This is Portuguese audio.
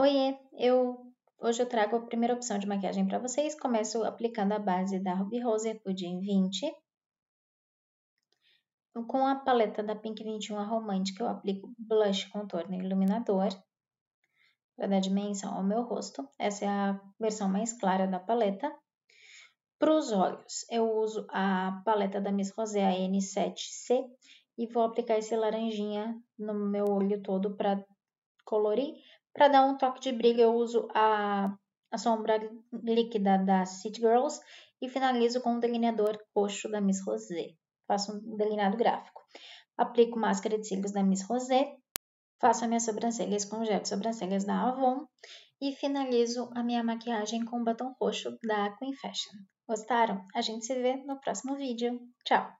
Oiê, eu hoje eu trago a primeira opção de maquiagem para vocês. Começo aplicando a base da Ruby Rose Pudim 20. Com a paleta da Pink 21 Romântica, eu aplico blush, contorno e iluminador para dar dimensão ao meu rosto. Essa é a versão mais clara da paleta. Para os olhos, eu uso a paleta da Miss Rosé, a N7C, e vou aplicar esse laranjinha no meu olho todo para colorir. Para dar um toque de brilho, eu uso a, a sombra líquida da City Girls e finalizo com o delineador roxo da Miss Rosé. Faço um delineado gráfico. Aplico máscara de cílios da Miss Rosé. Faço as minhas sobrancelhas com gel de sobrancelhas da Avon. E finalizo a minha maquiagem com o batom roxo da Queen Fashion. Gostaram? A gente se vê no próximo vídeo. Tchau!